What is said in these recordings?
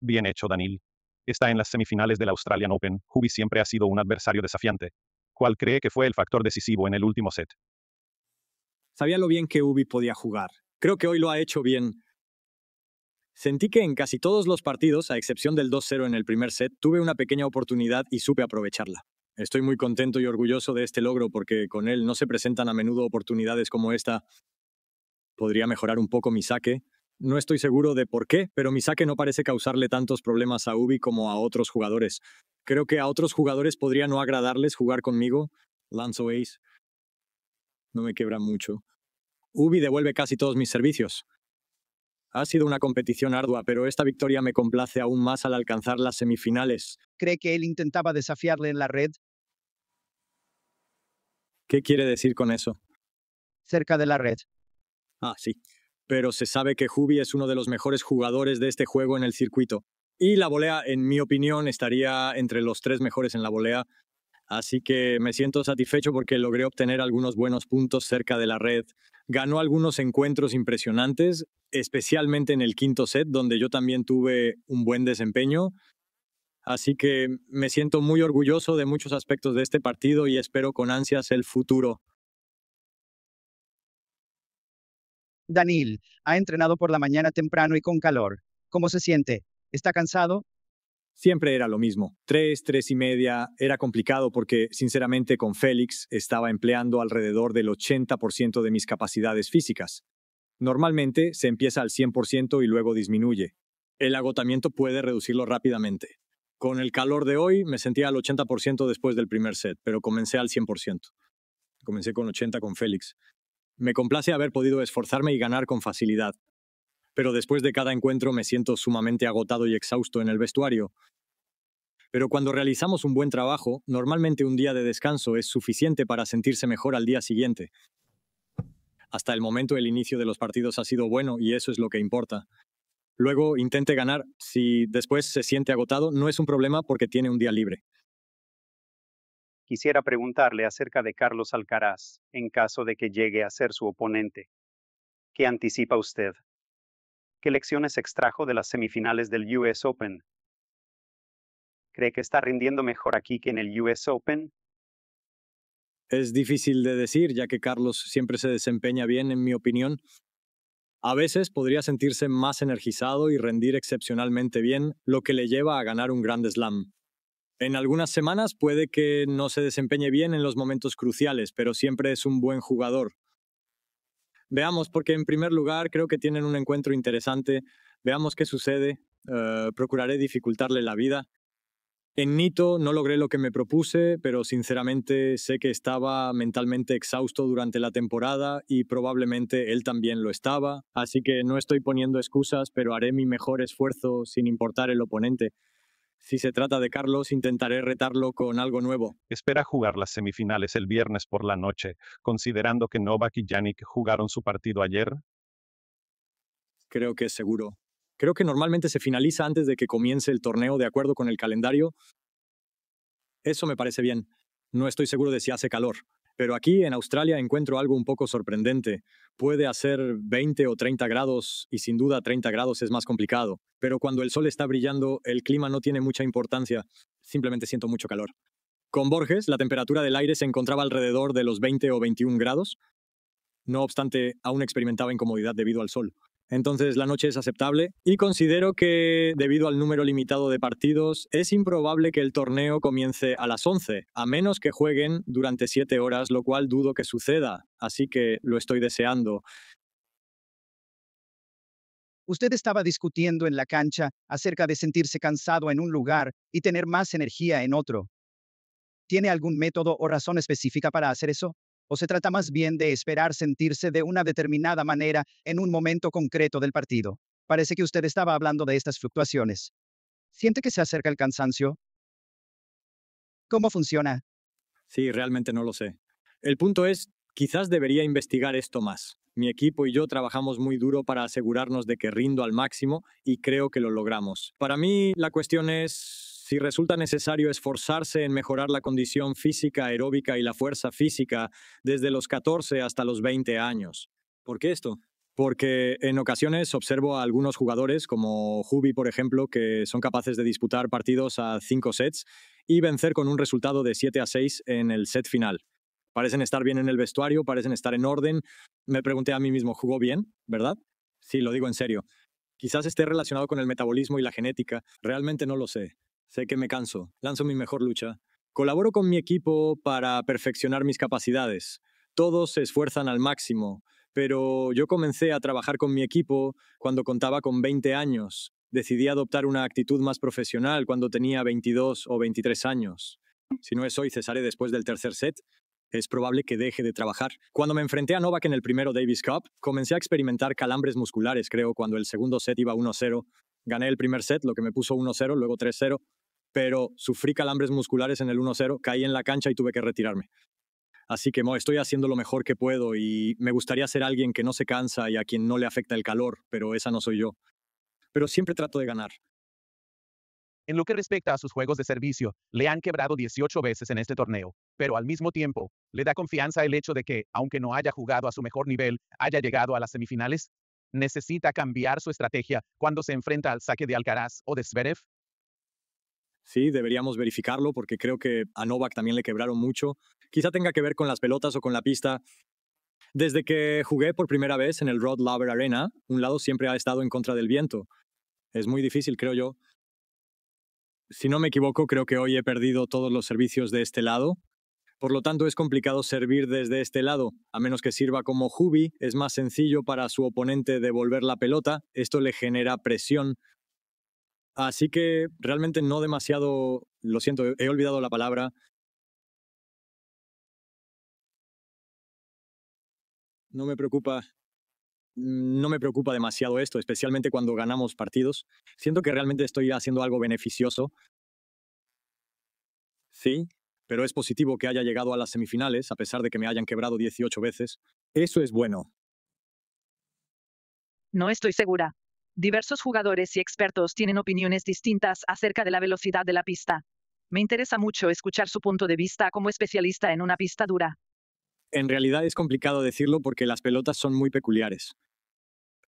Bien hecho, Danil. Está en las semifinales del Australian Open. Hubi siempre ha sido un adversario desafiante. ¿Cuál cree que fue el factor decisivo en el último set? Sabía lo bien que Ubi podía jugar. Creo que hoy lo ha hecho bien. Sentí que en casi todos los partidos, a excepción del 2-0 en el primer set, tuve una pequeña oportunidad y supe aprovecharla. Estoy muy contento y orgulloso de este logro porque con él no se presentan a menudo oportunidades como esta. Podría mejorar un poco mi saque, no estoy seguro de por qué, pero mi saque no parece causarle tantos problemas a Ubi como a otros jugadores. Creo que a otros jugadores podría no agradarles jugar conmigo. Lanzo Ace. No me quebra mucho. Ubi devuelve casi todos mis servicios. Ha sido una competición ardua, pero esta victoria me complace aún más al alcanzar las semifinales. ¿Cree que él intentaba desafiarle en la red? ¿Qué quiere decir con eso? Cerca de la red. Ah, sí pero se sabe que Jubi es uno de los mejores jugadores de este juego en el circuito. Y la volea, en mi opinión, estaría entre los tres mejores en la volea. Así que me siento satisfecho porque logré obtener algunos buenos puntos cerca de la red. Ganó algunos encuentros impresionantes, especialmente en el quinto set, donde yo también tuve un buen desempeño. Así que me siento muy orgulloso de muchos aspectos de este partido y espero con ansias el futuro. Daniel, ha entrenado por la mañana temprano y con calor. ¿Cómo se siente? ¿Está cansado? Siempre era lo mismo. Tres, tres y media, era complicado porque, sinceramente, con Félix estaba empleando alrededor del 80% de mis capacidades físicas. Normalmente se empieza al 100% y luego disminuye. El agotamiento puede reducirlo rápidamente. Con el calor de hoy me sentía al 80% después del primer set, pero comencé al 100%. Comencé con 80 con Félix. Me complace haber podido esforzarme y ganar con facilidad. Pero después de cada encuentro me siento sumamente agotado y exhausto en el vestuario. Pero cuando realizamos un buen trabajo, normalmente un día de descanso es suficiente para sentirse mejor al día siguiente. Hasta el momento el inicio de los partidos ha sido bueno y eso es lo que importa. Luego intente ganar. Si después se siente agotado, no es un problema porque tiene un día libre quisiera preguntarle acerca de Carlos Alcaraz en caso de que llegue a ser su oponente. ¿Qué anticipa usted? ¿Qué lecciones extrajo de las semifinales del US Open? ¿Cree que está rindiendo mejor aquí que en el US Open? Es difícil de decir, ya que Carlos siempre se desempeña bien, en mi opinión. A veces podría sentirse más energizado y rendir excepcionalmente bien, lo que le lleva a ganar un Grand Slam. En algunas semanas puede que no se desempeñe bien en los momentos cruciales, pero siempre es un buen jugador. Veamos, porque en primer lugar creo que tienen un encuentro interesante. Veamos qué sucede. Eh, procuraré dificultarle la vida. En Nito no logré lo que me propuse, pero sinceramente sé que estaba mentalmente exhausto durante la temporada y probablemente él también lo estaba, así que no estoy poniendo excusas, pero haré mi mejor esfuerzo sin importar el oponente. Si se trata de Carlos, intentaré retarlo con algo nuevo. Espera jugar las semifinales el viernes por la noche, considerando que Novak y Yannick jugaron su partido ayer. Creo que es seguro. Creo que normalmente se finaliza antes de que comience el torneo de acuerdo con el calendario. Eso me parece bien. No estoy seguro de si hace calor. Pero aquí en Australia encuentro algo un poco sorprendente. Puede hacer 20 o 30 grados y sin duda 30 grados es más complicado. Pero cuando el sol está brillando, el clima no tiene mucha importancia. Simplemente siento mucho calor. Con Borges, la temperatura del aire se encontraba alrededor de los 20 o 21 grados. No obstante, aún experimentaba incomodidad debido al sol entonces la noche es aceptable y considero que, debido al número limitado de partidos, es improbable que el torneo comience a las 11, a menos que jueguen durante 7 horas, lo cual dudo que suceda, así que lo estoy deseando. Usted estaba discutiendo en la cancha acerca de sentirse cansado en un lugar y tener más energía en otro. ¿Tiene algún método o razón específica para hacer eso? o se trata más bien de esperar sentirse de una determinada manera en un momento concreto del partido. Parece que usted estaba hablando de estas fluctuaciones. ¿Siente que se acerca el cansancio? ¿Cómo funciona? Sí, realmente no lo sé. El punto es, quizás debería investigar esto más. Mi equipo y yo trabajamos muy duro para asegurarnos de que rindo al máximo y creo que lo logramos. Para mí, la cuestión es si resulta necesario esforzarse en mejorar la condición física aeróbica y la fuerza física desde los 14 hasta los 20 años. ¿Por qué esto? Porque en ocasiones observo a algunos jugadores, como Hubi, por ejemplo, que son capaces de disputar partidos a 5 sets y vencer con un resultado de 7 a 6 en el set final. Parecen estar bien en el vestuario, parecen estar en orden. Me pregunté a mí mismo, ¿jugó bien? ¿Verdad? Sí, lo digo en serio. Quizás esté relacionado con el metabolismo y la genética, realmente no lo sé sé que me canso, lanzo mi mejor lucha. Colaboro con mi equipo para perfeccionar mis capacidades. Todos se esfuerzan al máximo, pero yo comencé a trabajar con mi equipo cuando contaba con 20 años. Decidí adoptar una actitud más profesional cuando tenía 22 o 23 años. Si no es hoy, cesaré después del tercer set. Es probable que deje de trabajar. Cuando me enfrenté a Novak en el primero Davis Cup, comencé a experimentar calambres musculares, creo, cuando el segundo set iba 1-0. Gané el primer set, lo que me puso 1-0, luego 3-0 pero sufrí calambres musculares en el 1-0, caí en la cancha y tuve que retirarme. Así que Mo, estoy haciendo lo mejor que puedo y me gustaría ser alguien que no se cansa y a quien no le afecta el calor, pero esa no soy yo. Pero siempre trato de ganar. En lo que respecta a sus juegos de servicio, le han quebrado 18 veces en este torneo, pero al mismo tiempo, le da confianza el hecho de que, aunque no haya jugado a su mejor nivel, haya llegado a las semifinales. Necesita cambiar su estrategia cuando se enfrenta al saque de Alcaraz o de Zverev, Sí, deberíamos verificarlo porque creo que a Novak también le quebraron mucho. Quizá tenga que ver con las pelotas o con la pista. Desde que jugué por primera vez en el Rod Laver Arena, un lado siempre ha estado en contra del viento. Es muy difícil, creo yo. Si no me equivoco, creo que hoy he perdido todos los servicios de este lado. Por lo tanto, es complicado servir desde este lado. A menos que sirva como hubby, es más sencillo para su oponente devolver la pelota. Esto le genera presión Así que realmente no demasiado, lo siento, he olvidado la palabra. No me preocupa, no me preocupa demasiado esto, especialmente cuando ganamos partidos. Siento que realmente estoy haciendo algo beneficioso. Sí, pero es positivo que haya llegado a las semifinales, a pesar de que me hayan quebrado 18 veces. Eso es bueno. No estoy segura. Diversos jugadores y expertos tienen opiniones distintas acerca de la velocidad de la pista. Me interesa mucho escuchar su punto de vista como especialista en una pista dura. En realidad es complicado decirlo porque las pelotas son muy peculiares.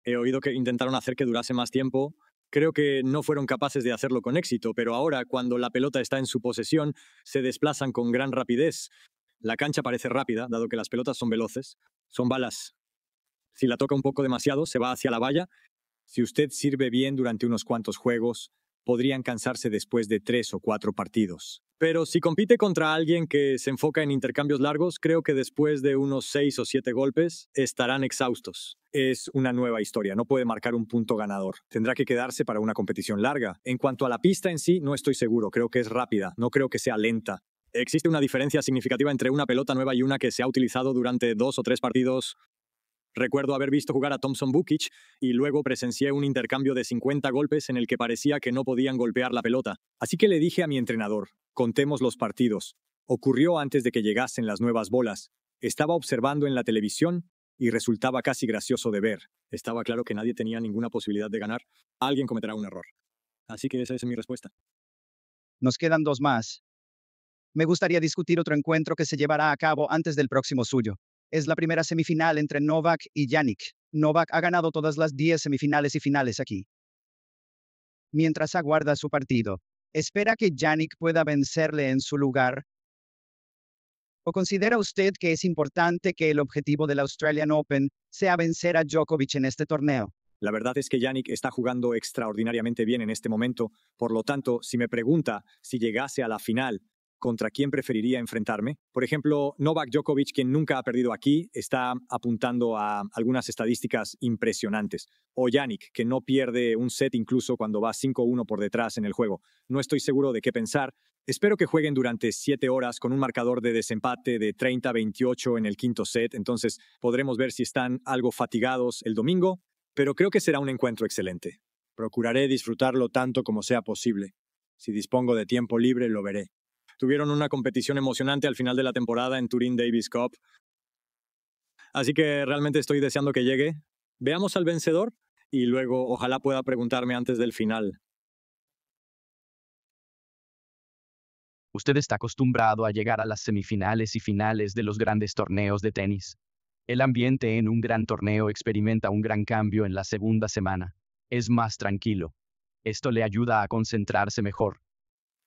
He oído que intentaron hacer que durase más tiempo. Creo que no fueron capaces de hacerlo con éxito, pero ahora, cuando la pelota está en su posesión, se desplazan con gran rapidez. La cancha parece rápida, dado que las pelotas son veloces. Son balas. Si la toca un poco demasiado, se va hacia la valla si usted sirve bien durante unos cuantos juegos, podrían cansarse después de tres o cuatro partidos. Pero si compite contra alguien que se enfoca en intercambios largos, creo que después de unos seis o siete golpes estarán exhaustos. Es una nueva historia, no puede marcar un punto ganador. Tendrá que quedarse para una competición larga. En cuanto a la pista en sí, no estoy seguro, creo que es rápida, no creo que sea lenta. Existe una diferencia significativa entre una pelota nueva y una que se ha utilizado durante dos o tres partidos Recuerdo haber visto jugar a Thompson Bukic y luego presencié un intercambio de 50 golpes en el que parecía que no podían golpear la pelota. Así que le dije a mi entrenador, contemos los partidos. Ocurrió antes de que llegasen las nuevas bolas. Estaba observando en la televisión y resultaba casi gracioso de ver. Estaba claro que nadie tenía ninguna posibilidad de ganar. Alguien cometerá un error. Así que esa es mi respuesta. Nos quedan dos más. Me gustaría discutir otro encuentro que se llevará a cabo antes del próximo suyo es la primera semifinal entre Novak y Yannick. Novak ha ganado todas las 10 semifinales y finales aquí. Mientras aguarda su partido, ¿espera que Yannick pueda vencerle en su lugar? ¿O considera usted que es importante que el objetivo del Australian Open sea vencer a Djokovic en este torneo? La verdad es que Yannick está jugando extraordinariamente bien en este momento, por lo tanto, si me pregunta si llegase a la final, contra quién preferiría enfrentarme. Por ejemplo, Novak Djokovic, quien nunca ha perdido aquí, está apuntando a algunas estadísticas impresionantes. O Yannick, que no pierde un set incluso cuando va 5-1 por detrás en el juego. No estoy seguro de qué pensar. Espero que jueguen durante 7 horas con un marcador de desempate de 30-28 en el quinto set, entonces podremos ver si están algo fatigados el domingo, pero creo que será un encuentro excelente. Procuraré disfrutarlo tanto como sea posible. Si dispongo de tiempo libre, lo veré tuvieron una competición emocionante al final de la temporada en Turín Davis Cup. Así que realmente estoy deseando que llegue. Veamos al vencedor y luego ojalá pueda preguntarme antes del final. Usted está acostumbrado a llegar a las semifinales y finales de los grandes torneos de tenis. El ambiente en un gran torneo experimenta un gran cambio en la segunda semana. Es más tranquilo. Esto le ayuda a concentrarse mejor,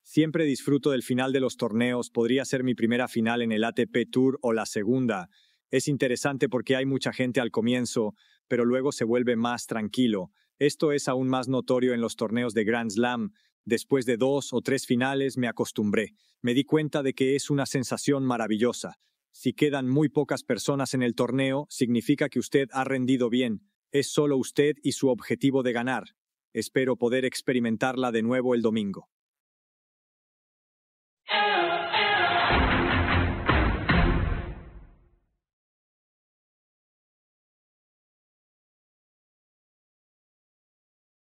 Siempre disfruto del final de los torneos, podría ser mi primera final en el ATP Tour o la segunda. Es interesante porque hay mucha gente al comienzo, pero luego se vuelve más tranquilo. Esto es aún más notorio en los torneos de Grand Slam. Después de dos o tres finales me acostumbré. Me di cuenta de que es una sensación maravillosa. Si quedan muy pocas personas en el torneo, significa que usted ha rendido bien. Es solo usted y su objetivo de ganar. Espero poder experimentarla de nuevo el domingo.